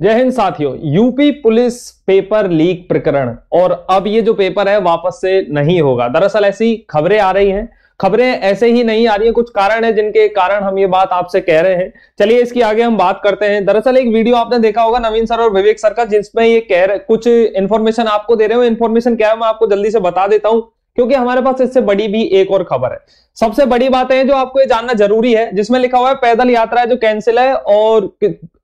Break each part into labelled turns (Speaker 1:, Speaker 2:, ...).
Speaker 1: जय हिंद साथियों UP police paper leak प्रकरण और अब ये जो पेपर है वापस से नहीं होगा दरअसल ऐसी खबरें आ रही हैं खबरें ऐसे ही नहीं आ रही है कुछ कारण है जिनके कारण हम ये बात आपसे कह रहे हैं चलिए इसकी आगे हम बात करते हैं दरअसल एक वीडियो आपने देखा होगा नवीन सर और विवेक सर का जिसमें ये कह रहे कुछ इन्फॉर्मेशन आपको दे रहे हो इन्फॉर्मेशन क्या है मैं आपको जल्दी से बता देता हूं क्योंकि हमारे पास इससे बड़ी भी एक और खबर है सबसे बड़ी बात है जो आपको ये जानना जरूरी है जिसमें लिखा हुआ है पैदल यात्रा है जो कैंसिल है और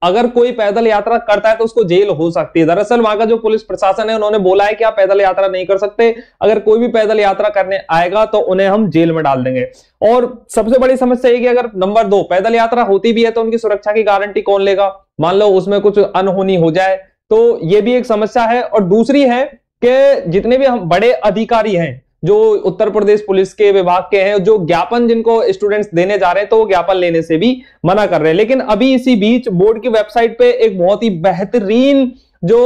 Speaker 1: अगर कोई पैदल यात्रा करता है तो उसको जेल हो सकती है दरअसल वहां का जो पुलिस प्रशासन है उन्होंने बोला है कि आप पैदल यात्रा नहीं कर सकते अगर कोई भी पैदल यात्रा करने आएगा तो उन्हें हम जेल में डाल देंगे और सबसे बड़ी समस्या ये कि अगर नंबर दो पैदल यात्रा होती भी है तो उनकी सुरक्षा की गारंटी कौन लेगा मान लो उसमें कुछ अनहोनी हो जाए तो ये भी एक समस्या है और दूसरी है कि जितने भी हम बड़े अधिकारी हैं जो उत्तर प्रदेश पुलिस के विभाग के हैं जो ज्ञापन जिनको स्टूडेंट्स देने जा रहे हैं तो वो ज्ञापन लेने से भी मना कर रहे हैं लेकिन अभी इसी बीच बोर्ड की वेबसाइट पे एक बहुत ही बेहतरीन जो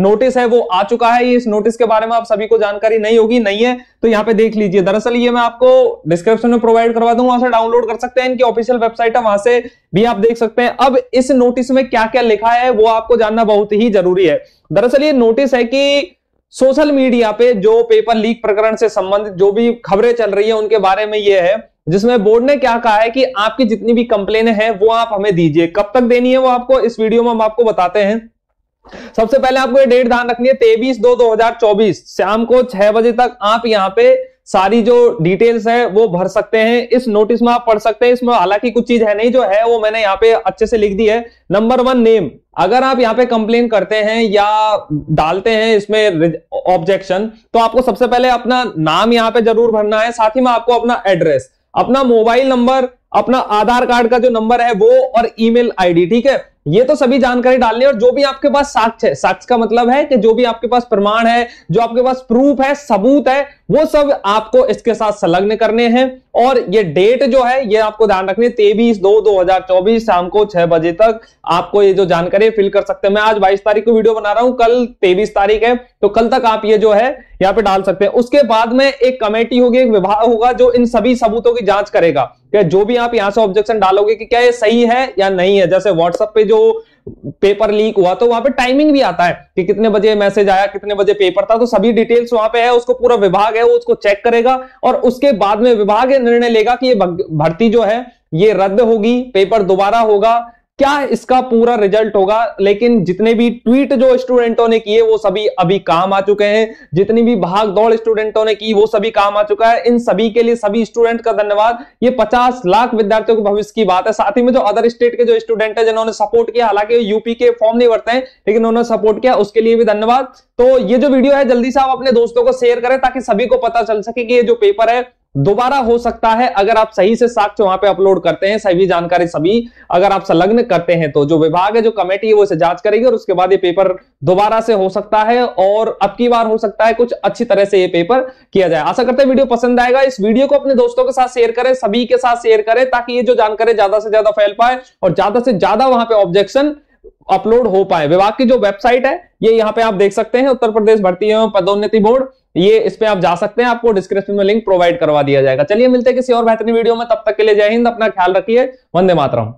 Speaker 1: नोटिस है वो आ चुका है इस नोटिस के बारे में आप सभी को जानकारी नहीं होगी नहीं है तो यहाँ पे देख लीजिए दरअसल ये मैं आपको डिस्क्रिप्शन में प्रोवाइड करवा दूंगा वहां से डाउनलोड कर सकते हैं इनकी ऑफिशियल वेबसाइट है वहां से भी आप देख सकते हैं अब इस नोटिस में क्या क्या लिखा है वो आपको जानना बहुत ही जरूरी है दरअसल ये नोटिस है कि सोशल मीडिया पे जो पेपर लीक प्रकरण से संबंधित जो भी खबरें चल रही है उनके बारे में यह है जिसमें बोर्ड ने क्या कहा है कि आपकी जितनी भी कंप्लेन है वो आप हमें दीजिए कब तक देनी है वो आपको इस वीडियो में हम आपको बताते हैं सबसे पहले आपको ये डेट ध्यान रखनी है तेईस दो दो हजार चौबीस शाम को छह बजे तक आप यहाँ पे सारी जो डिटेल्स है वो भर सकते हैं इस नोटिस में आप पढ़ सकते हैं इसमें हालांकि कुछ चीज है नहीं जो है वो मैंने यहाँ पे अच्छे से लिख दी है नंबर वन नेम अगर आप यहाँ पे कंप्लेन करते हैं या डालते हैं इसमें ऑब्जेक्शन तो आपको सबसे पहले अपना नाम यहाँ पे जरूर भरना है साथ ही में आपको अपना एड्रेस अपना मोबाइल नंबर अपना आधार कार्ड का जो नंबर है वो और ईमेल आईडी ठीक है ये तो सभी जानकारी डालनी है और जो भी आपके पास साक्ष है साक्ष का मतलब है कि जो भी आपके पास प्रमाण है जो आपके पास प्रूफ है सबूत है वो सब आपको इसके साथ संलग्न करने हैं और ये डेट जो है ये आपको ध्यान रखनी है तेईस दो दो हजार चौबीस शाम को छह बजे तक आपको ये जो जानकारी फिल कर सकते हैं मैं आज बाईस तारीख को वीडियो बना रहा हूं कल तेईस तारीख है तो कल तक आप ये जो है यहाँ पे डाल सकते हैं उसके बाद में एक कमेटी होगी एक विभाग होगा जो इन सभी सबूतों की जांच करेगा क्या जो भी आप यहां से ऑब्जेक्शन डालोगे कि क्या ये सही है या नहीं है जैसे व्हाट्सएप पे जो पेपर लीक हुआ तो वहां पे टाइमिंग भी आता है कि कितने बजे मैसेज आया कितने बजे पेपर था तो सभी डिटेल्स वहां पे है उसको पूरा विभाग है वो उसको चेक करेगा और उसके बाद में विभाग निर्णय लेगा कि ये भर्ती जो है ये रद्द होगी पेपर दोबारा होगा क्या इसका पूरा रिजल्ट होगा लेकिन जितने भी ट्वीट जो स्टूडेंटों ने किए वो सभी अभी काम आ चुके हैं जितनी भी भाग दौड़ स्टूडेंटों ने की वो सभी काम आ चुका है इन सभी के लिए सभी स्टूडेंट का धन्यवाद ये 50 लाख विद्यार्थियों के भविष्य की बात है साथ ही में जो अदर स्टेट के जो स्टूडेंट है जिन्होंने सपोर्ट किया हालांकि यूपी के फॉर्म नहीं भरते हैं लेकिन उन्होंने सपोर्ट किया उसके लिए भी धन्यवाद तो ये जो वीडियो है जल्दी से आप अपने दोस्तों को शेयर करें ताकि सभी को पता चल सके कि ये जो पेपर है दोबारा हो सकता है अगर आप सही से साक्ष्य वहां पे अपलोड करते हैं सभी जानकारी सभी अगर आप संलग्न करते हैं तो जो विभाग है जो कमेटी है वो इसे जांच करेगी और उसके बाद ये पेपर दोबारा से हो सकता है और अब की बार हो सकता है कुछ अच्छी तरह से ये पेपर किया जाए आशा करते हैं वीडियो पसंद आएगा इस वीडियो को अपने दोस्तों के साथ शेयर करें सभी के साथ शेयर करें ताकि ये जो जानकारी ज्यादा से ज्यादा फैल पाए और ज्यादा से ज्यादा वहां पे ऑब्जेक्शन अपलोड हो पाए विभाग की जो वेबसाइट है ये यहाँ पे आप देख सकते हैं उत्तर प्रदेश भर्ती एवं पदोन्नति बोर्ड ये इसमें आप जा सकते हैं आपको डिस्क्रिप्शन में लिंक प्रोवाइड करवा दिया जाएगा चलिए मिलते हैं किसी और बेहतरीन वीडियो में तब तक के लिए जय हिंद अपना ख्याल रखिए वंदे मातरम